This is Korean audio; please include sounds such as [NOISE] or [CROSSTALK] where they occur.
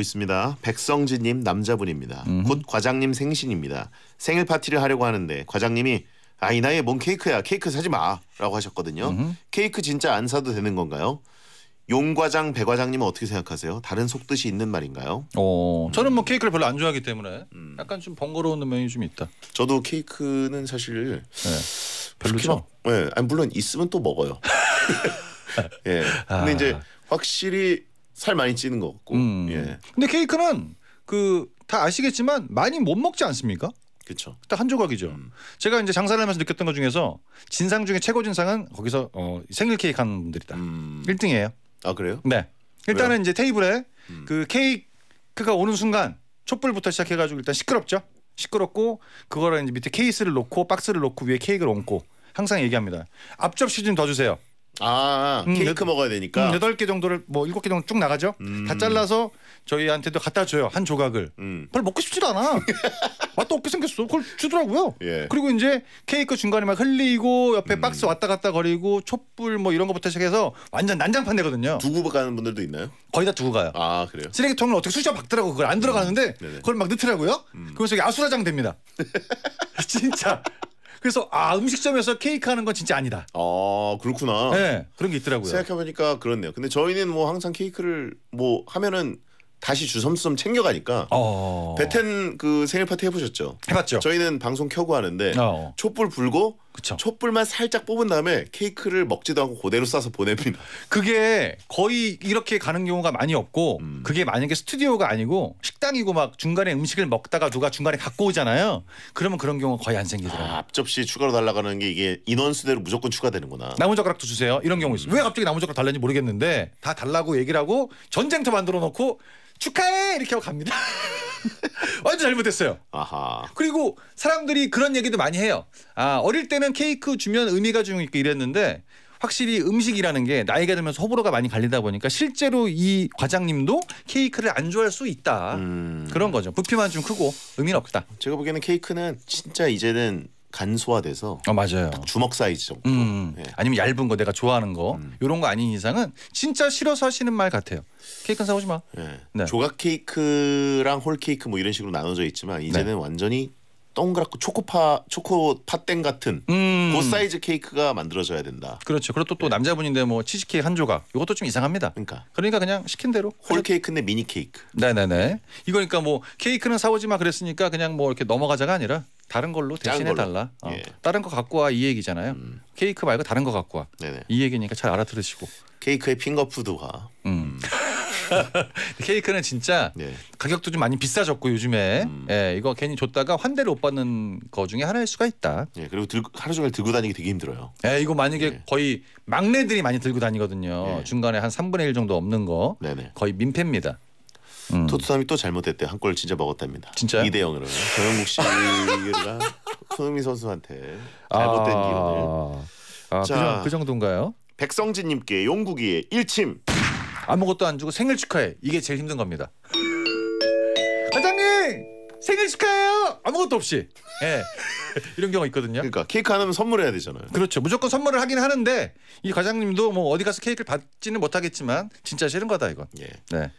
있습니다. 백성진님 남자분입니다. 음흠. 곧 과장님 생신입니다. 생일 파티를 하려고 하는데 과장님이 아이 나이에 뭔 케이크야 케이크 사지 마라고 하셨거든요. 음흠. 케이크 진짜 안 사도 되는 건가요? 용 과장 배 과장님은 어떻게 생각하세요? 다른 속뜻이 있는 말인가요? 어, 저는 뭐 케이크를 별로 안 좋아하기 때문에 음. 약간 좀 번거로운 면이 좀 있다. 저도 케이크는 사실 네. 별로죠. 네. 아니, 물론 있으면 또 먹어요. [LAUGHS] 예, 네. 근데 아. 이제 확실히 살 많이 찌는 것 같고. 음. 예. 근데 케이크는 그 다 아시겠지만 많이 못 먹지 않습니까? 그렇죠. 딱 한 조각이죠. 음. 제가 이제 장사를 하면서 느꼈던 것 중에서 진상 중에 최고 진상은 거기서 어, 생일 케이크 하는 분들이다. 음. 1등이에요. 아 그래요? 네. 일단은 왜요? 이제 테이블에 음. 그 케이크가 오는 순간 촛불부터 시작해가지고 일단 시끄럽죠. 시끄럽고 그거를 이제 밑에 케이스를 놓고 박스를 놓고 위에 케이크를 얹고 항상 얘기합니다. 앞접시 좀 더 주세요. 아, 아 음, 케이크 먹어야 되니까 음, 8개 정도를 뭐 7개 정도 쭉 나가죠. 음. 다 잘라서 저희한테도 갖다 줘요. 한 조각을. 음. 별로 먹고 싶지도 않아. [LAUGHS] 맛도 없게 생겼어. 그걸 주더라고요. 예. 그리고 이제 케이크 중간에 막 흘리고 옆에 음. 박스 왔다 갔다 거리고 촛불 뭐 이런 거부터 시작해서 완전 난장판 되거든요. 두고 가는 분들도 있나요? 거의 다 두고 가요. 아 그래요? 쓰레기통을 어떻게 수저 박더라고 그걸 안 들어가는데 네 그걸 막 넣더라고요. 음. 그래서 야수라장 됩니다. [LAUGHS] 진짜. 그래서 아 음식점에서 케이크 하는 건 진짜 아니다. 아 그렇구나. 네 그런 게 있더라고요. 생각해보니까 그렇네요. 근데 저희는 뭐 항상 케이크를 뭐 하면은 다시 주섬주섬 챙겨가니까 어... 베텐 그 생일 파티 해보셨죠? 해봤죠. 저희는 방송 켜고 하는데 어... 촛불 불고 그쵸. 촛불만 살짝 뽑은 다음에 케이크를 먹지도 않고 그대로 싸서 보냅니다. 그게 거의 이렇게 가는 경우가 많이 없고 음... 그게 만약에 스튜디오가 아니고 식당이고 막 중간에 음식을 먹다가 누가 중간에 갖고 오잖아요. 그러면 그런 경우 거의 안 생기더라고요. 아, 앞접시 추가로 달라가는 게 이게 인원수대로 무조건 추가되는구나. 나무젓가락도 주세요. 이런 경우 있어요. 왜 갑자기 나무젓가락 달라는지 모르겠는데 다 달라고 얘기를 하고 전쟁터 만들어 놓고 축하해 이렇게 하고 갑니다. [LAUGHS] 완전 잘못됐어요. 아하. 그리고 사람들이 그런 얘기도 많이 해요. 아 어릴 때는 케이크 주면 의미가 좀 있고 이랬는데 확실히 음식이라는 게 나이가 들면서 호불호가 많이 갈리다 보니까 실제로 이 과장님도 케이크를 안 좋아할 수 있다 음. 그런 거죠. 부피만 좀 크고 의미는 없다. 제가 보기에는 케이크는 진짜 이제는 간소화돼서 어, 맞아요. 주먹 사이즈 정도. 음, 예. 아니면 얇은 거 내가 좋아하는 거 음. 이런 거 아닌 이상은 진짜 싫어서 하시는 말 같아요. 케이크는 사오지 마. 예. 네. 조각 케이크랑 홀 케이크 뭐 이런 식으로 나눠져 있지만 이제는 네. 완전히 동그랗고 초코파 초코파땡 같은 음. 그 사이즈 케이크가 만들어져야 된다. 그렇죠. 그리고 또, 또 네. 남자분인데 뭐 치즈 케이크 한 조각 이것도 좀 이상합니다. 그러니까 그러니까 그냥 시킨 대로 홀 케이크인데 미니 케이크. 네네네. 이거니까 뭐 케이크는 사오지 마 그랬으니까 그냥 뭐 이렇게 넘어가자가 아니라 다른 걸로 대신해 달라. 어. 예. 다른 거 갖고 와 이 얘기잖아요. 음. 케이크 말고 다른 거 갖고 와. 네네. 이 얘기니까 잘 알아들으시고. 케이크의 핑거푸드화. 음. 음. 케이크는 진짜 네. 가격도 좀 많이 비싸졌고 요즘에 음. 예, 이거 괜히 줬다가 환대를 못 받는 거 중에 하나일 수가 있다. 예, 그리고 들, 하루 종일 들고 다니기 되게 힘들어요. 예, 이거 만약에 예. 거의 막내들이 많이 들고 다니거든요. 예. 중간에 한 3분의 1 정도 없는 거 네네. 거의 민폐입니다. 음. 토트넘이 또 잘못했대. 한 골 진짜 먹었답니다. 진짜 2대 0으로. 정영국 씨가 [LAUGHS] 손흥민 선수한테 아. 잘못된 아... 기운을. 아, 그 자, 그, 정, 그 정도인가요? 백성진님께 용국이의 일침. 아무것도 안 주고 생일 축하해. 이게 제일 힘든 겁니다. 과장님 생일 축하해요. 아무것도 없이. 예. [LAUGHS] 이런 경우 있거든요. 그러니까 케이크 하나면 선물해야 되잖아요. 그렇죠. 무조건 선물을 하긴 하는데 이 과장님도 뭐 어디 가서 케이크를 받지는 못하겠지만 진짜 싫은 거다 이건. 예. 네.